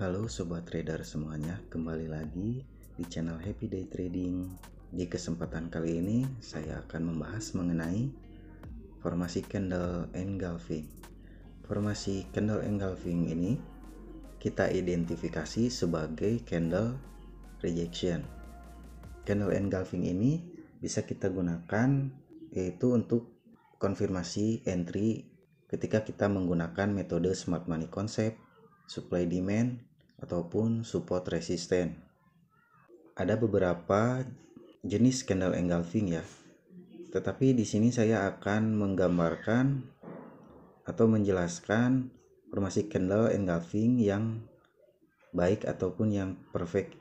Halo sobat trader semuanya, kembali lagi di channel Happy Day Trading. Di kesempatan kali ini saya akan membahas mengenai formasi candle engulfing. Formasi candle engulfing ini kita identifikasi sebagai candle rejection. Candle engulfing ini bisa kita gunakan yaitu untuk konfirmasi entry ketika kita menggunakan metode smart money concept, supply demand, ataupun support resisten. Ada beberapa jenis candle engulfing ya. Tetapi di sini saya akan menggambarkan atau menjelaskan formasi candle engulfing yang baik ataupun yang perfect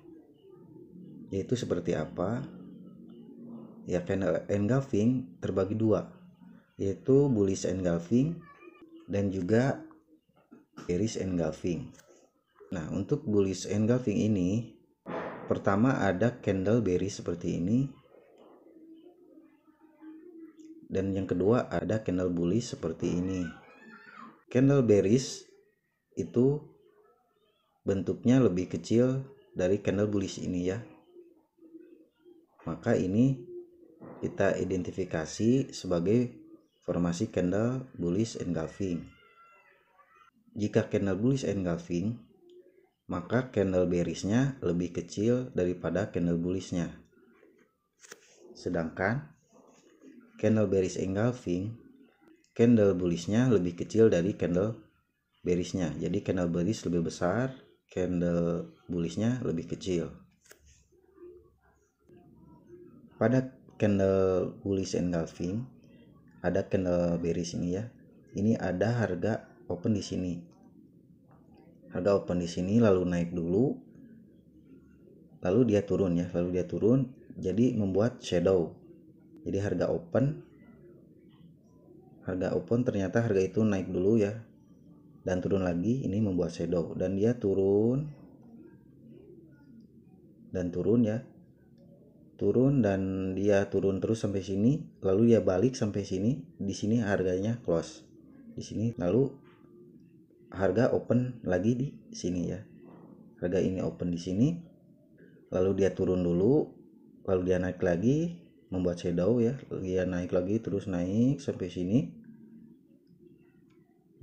yaitu seperti apa ya candle engulfing terbagi dua yaitu bullish engulfing dan juga bearish engulfing Nah, untuk bullish engulfing ini, pertama ada candle bearish seperti ini. Dan yang kedua ada candle bullish seperti ini. Candle bearish itu bentuknya lebih kecil dari candle bullish ini ya. Maka ini kita identifikasi sebagai formasi candle bullish engulfing. Jika candle bullish engulfing maka candle bearishnya lebih kecil daripada candle bullishnya. Sedangkan candle bearish engulfing, candle bullishnya lebih kecil dari candle bearishnya. Jadi candle bearish lebih besar, candle bullishnya lebih kecil. Pada candle bullish engulfing ada candle bearish ini ya. Ini ada harga open di sini harga open di sini lalu naik dulu lalu dia turun ya lalu dia turun jadi membuat shadow jadi harga open harga open ternyata harga itu naik dulu ya dan turun lagi ini membuat shadow dan dia turun dan turun ya turun dan dia turun terus sampai sini lalu dia balik sampai sini di sini harganya close di sini lalu harga open lagi di sini ya harga ini open di sini lalu dia turun dulu lalu dia naik lagi membuat shadow ya lalu dia naik lagi terus naik sampai sini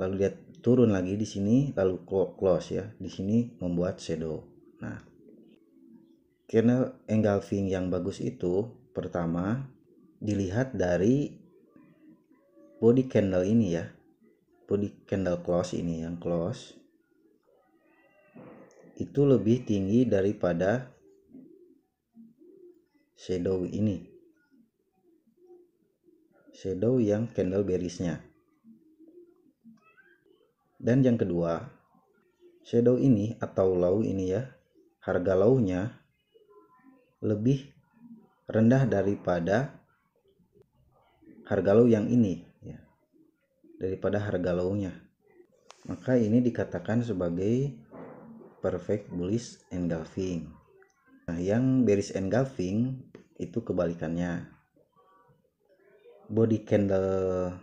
lalu dia turun lagi di sini lalu close ya di sini membuat shadow nah karena engulfing yang bagus itu pertama dilihat dari body candle ini ya body candle close ini yang close itu lebih tinggi daripada shadow ini shadow yang candle berisnya dan yang kedua shadow ini atau low ini ya harga low-nya lebih rendah daripada harga low yang ini daripada harga low Maka ini dikatakan sebagai perfect bullish engulfing. Nah, yang bearish engulfing itu kebalikannya. Body candle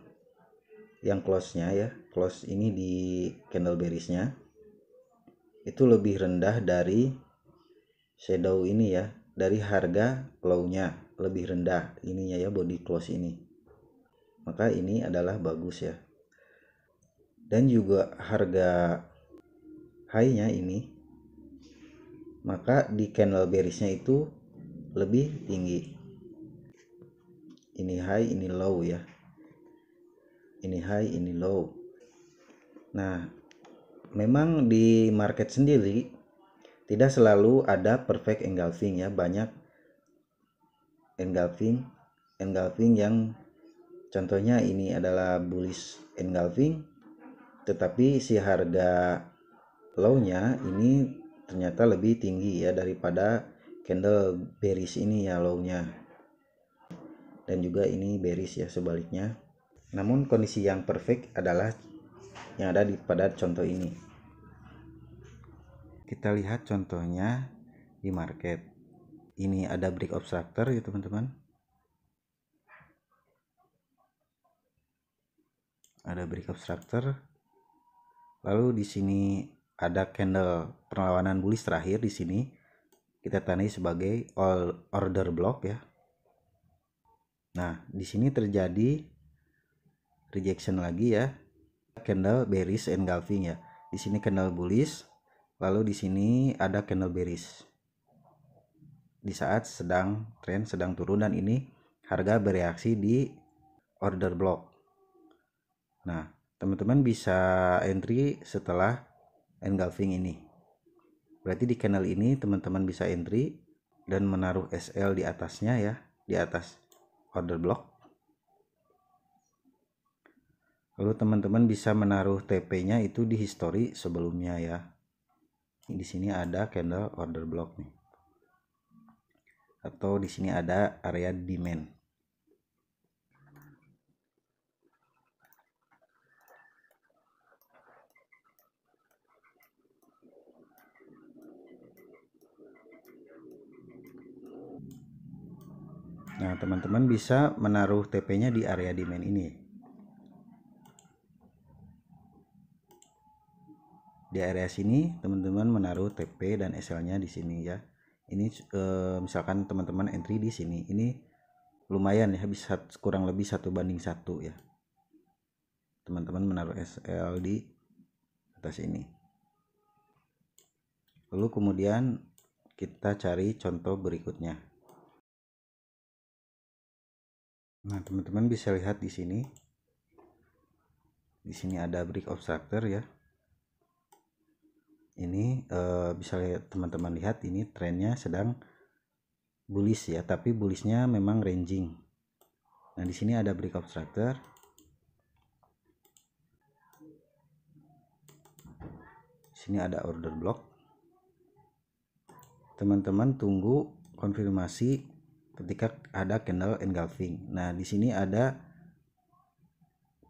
yang close-nya ya, close ini di candle bearish-nya itu lebih rendah dari shadow ini ya, dari harga low-nya lebih rendah ininya ya body close ini. Maka ini adalah bagus ya dan juga harga high-nya ini maka di candle bearish-nya itu lebih tinggi ini high ini low ya ini high ini low nah memang di market sendiri tidak selalu ada perfect engulfing ya banyak engulfing engulfing yang contohnya ini adalah bullish engulfing tetapi si harga low-nya ini ternyata lebih tinggi ya daripada candle bearish ini ya low-nya dan juga ini bearish ya sebaliknya namun kondisi yang perfect adalah yang ada di pada contoh ini kita lihat contohnya di market ini ada break obstructor ya teman-teman ada break obstructor Lalu di sini ada candle perlawanan bullish terakhir di sini kita tandai sebagai all order block ya. Nah, di sini terjadi rejection lagi ya. Candle bearish engulfing ya. Di sini candle bullish, lalu di sini ada candle bearish. Di saat sedang tren sedang turun dan ini harga bereaksi di order block. Nah, teman-teman bisa entry setelah engulfing ini berarti di channel ini teman-teman bisa entry dan menaruh SL di atasnya ya di atas order block lalu teman-teman bisa menaruh TP nya itu di history sebelumnya ya di sini ada candle order block nih atau di sini ada area demand Nah, teman-teman bisa menaruh TP-nya di area demand ini. Di area sini, teman-teman menaruh TP dan SL-nya di sini ya. Ini eh, misalkan teman-teman entry di sini. Ini lumayan ya, habis kurang lebih satu banding satu ya. Teman-teman menaruh SL di atas ini. Lalu kemudian kita cari contoh berikutnya. Nah, teman-teman bisa lihat di sini. Di sini ada brick obstructor ya. Ini eh, bisa lihat teman-teman lihat ini trennya sedang bullish ya, tapi bullishnya memang ranging. Nah, di sini ada brick obstructor. Di sini ada order block. Teman-teman tunggu konfirmasi ketika ada candle engulfing. Nah, di sini ada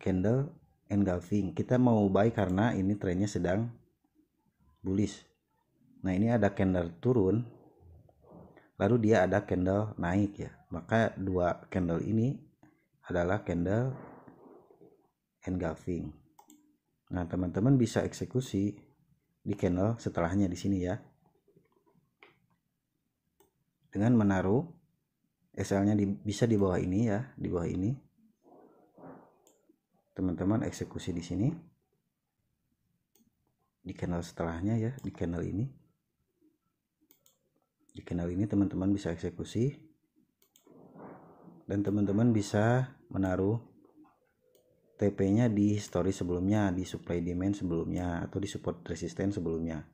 candle engulfing. Kita mau buy karena ini trennya sedang bullish. Nah, ini ada candle turun lalu dia ada candle naik ya. Maka dua candle ini adalah candle engulfing. Nah, teman-teman bisa eksekusi di candle setelahnya di sini ya. Dengan menaruh xl di, bisa di bawah ini ya, di bawah ini. Teman-teman eksekusi di sini. Di channel setelahnya ya, di channel ini. Di channel ini teman-teman bisa eksekusi. Dan teman-teman bisa menaruh TP-nya di story sebelumnya, di supply demand sebelumnya atau di support resistance sebelumnya.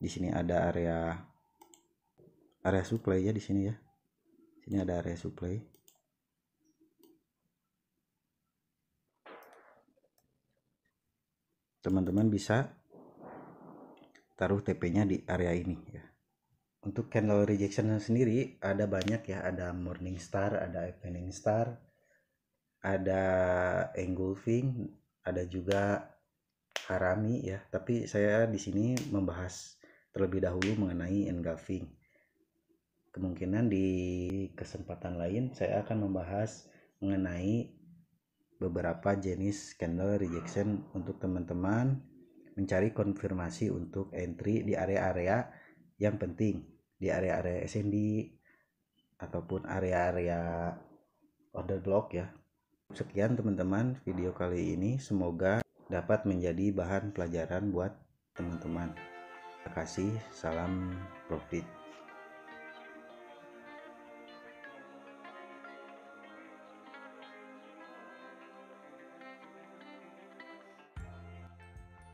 Di sini ada area area supply ya di sini ya ini ada area supply teman-teman bisa taruh TP-nya di area ini ya. Untuk candle rejection sendiri ada banyak ya, ada morning star, ada evening star, ada engulfing, ada juga harami ya. Tapi saya di sini membahas terlebih dahulu mengenai engulfing kemungkinan di kesempatan lain saya akan membahas mengenai beberapa jenis candle rejection untuk teman-teman mencari konfirmasi untuk entry di area-area yang penting di area-area SND ataupun area-area order block ya sekian teman-teman video kali ini semoga dapat menjadi bahan pelajaran buat teman-teman terima kasih salam profit